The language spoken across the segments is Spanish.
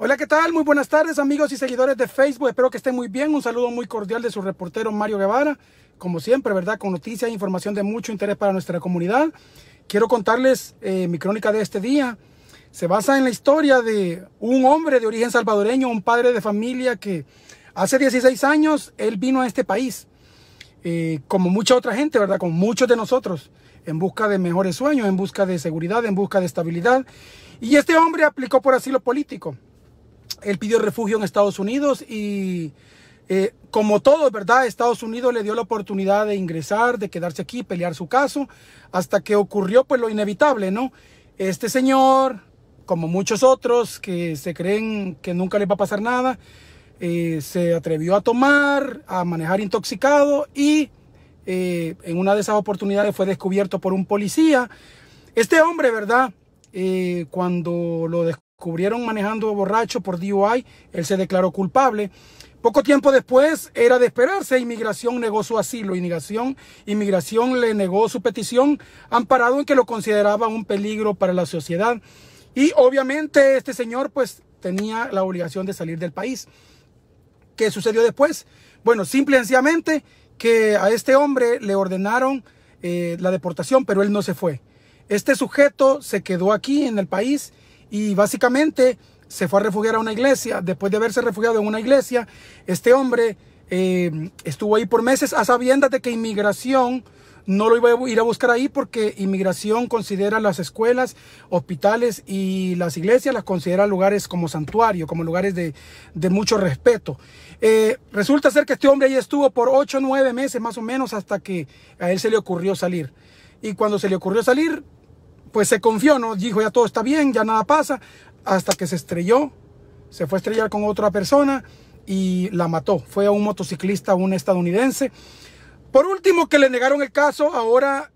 Hola, ¿qué tal? Muy buenas tardes amigos y seguidores de Facebook. Espero que estén muy bien. Un saludo muy cordial de su reportero Mario Guevara. Como siempre, ¿verdad? Con noticias e información de mucho interés para nuestra comunidad. Quiero contarles eh, mi crónica de este día. Se basa en la historia de un hombre de origen salvadoreño, un padre de familia que hace 16 años él vino a este país, eh, como mucha otra gente, ¿verdad? Como muchos de nosotros, en busca de mejores sueños, en busca de seguridad, en busca de estabilidad. Y este hombre aplicó por asilo político él pidió refugio en Estados Unidos y eh, como todo, ¿verdad? Estados Unidos le dio la oportunidad de ingresar, de quedarse aquí, pelear su caso, hasta que ocurrió pues lo inevitable, ¿no? Este señor, como muchos otros que se creen que nunca le va a pasar nada, eh, se atrevió a tomar, a manejar intoxicado y eh, en una de esas oportunidades fue descubierto por un policía. Este hombre, ¿verdad? cuando lo cubrieron manejando borracho por DUI, él se declaró culpable. Poco tiempo después era de esperarse, inmigración negó su asilo, inmigración, inmigración le negó su petición, amparado en que lo consideraba un peligro para la sociedad. Y obviamente este señor pues tenía la obligación de salir del país. ¿Qué sucedió después? Bueno, simple y sencillamente que a este hombre le ordenaron eh, la deportación, pero él no se fue. Este sujeto se quedó aquí en el país y básicamente se fue a refugiar a una iglesia. Después de haberse refugiado en una iglesia, este hombre eh, estuvo ahí por meses a sabiendas de que inmigración no lo iba a ir a buscar ahí porque inmigración considera las escuelas, hospitales y las iglesias, las considera lugares como santuario, como lugares de, mucho respeto. Eh, resulta ser que este hombre ahí estuvo por 8 o 9 meses más o menos hasta que a él se le ocurrió salir. Y cuando se le ocurrió salir, pues se confió, ¿no? Dijo, ya todo está bien, ya nada pasa, hasta que se estrelló, se fue a estrellar con otra persona y la mató. Fue a un motociclista, un estadounidense. Por último, que le negaron el caso, ahora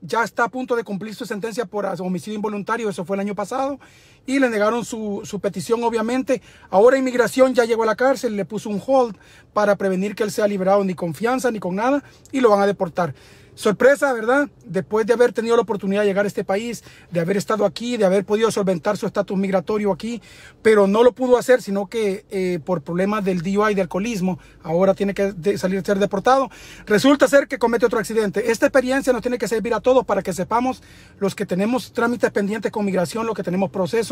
ya está a punto de cumplir su sentencia por homicidio involuntario, eso fue el año pasado, y le negaron su, petición, obviamente. Ahora inmigración ya llegó a la cárcel, le puso un hold para prevenir que él sea liberado ni confianza ni con nada y lo van a deportar. Sorpresa, ¿verdad? Después de haber tenido la oportunidad de llegar a este país, de haber estado aquí, de haber podido solventar su estatus migratorio aquí, pero no lo pudo hacer, sino que eh, por problemas del DUI, de alcoholismo, ahora tiene que salir a ser deportado. Resulta ser que comete otro accidente. Esta experiencia nos tiene que servir a todos para que sepamos los que tenemos trámites pendientes con migración, los que tenemos procesos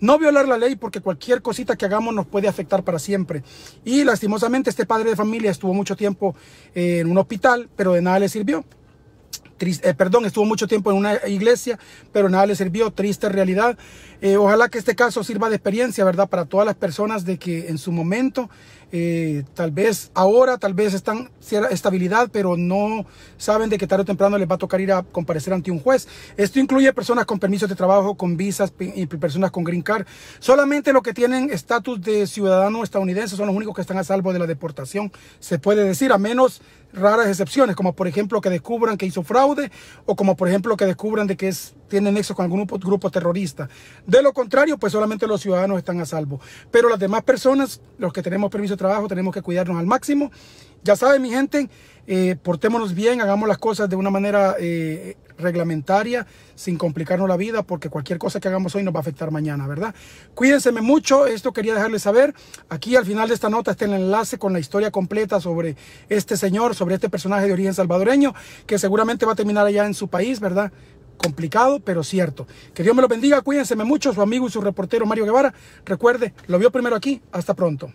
no violar la ley porque cualquier cosita que hagamos nos puede afectar para siempre. Y lastimosamente este padre de familia estuvo mucho tiempo en un hospital, pero de nada le sirvió. Eh, perdón, estuvo mucho tiempo en una iglesia, pero nada le sirvió, triste realidad. Eh, ojalá que este caso sirva de experiencia, ¿verdad? Para todas las personas de que en su momento, eh, tal vez ahora, tal vez están cierta estabilidad, pero no saben de que tarde o temprano les va a tocar ir a comparecer ante un juez. Esto incluye personas con permisos de trabajo, con visas y personas con green card. Solamente los que tienen estatus de ciudadano estadounidense son los únicos que están a salvo de la deportación, se puede decir, a menos raras excepciones, como por ejemplo que descubran que hizo fraude o como por ejemplo que descubran de que es, tiene nexo con algún grupo, terrorista. De lo contrario, pues solamente los ciudadanos están a salvo. Pero las demás personas, los que tenemos permiso de trabajo, tenemos que cuidarnos al máximo. Ya saben, mi gente, eh, portémonos bien, hagamos las cosas de una manera eh, reglamentaria, sin complicarnos la vida, porque cualquier cosa que hagamos hoy nos va a afectar mañana, ¿verdad? Cuídense mucho, esto quería dejarles saber. Aquí al final de esta nota está el enlace con la historia completa sobre este señor, sobre este personaje de origen salvadoreño, que seguramente va a terminar allá en su país, ¿verdad? complicado, pero cierto. Que Dios me lo bendiga, cuídense mucho, su amigo y su reportero Mario Guevara. Recuerde, lo vio primero aquí, hasta pronto.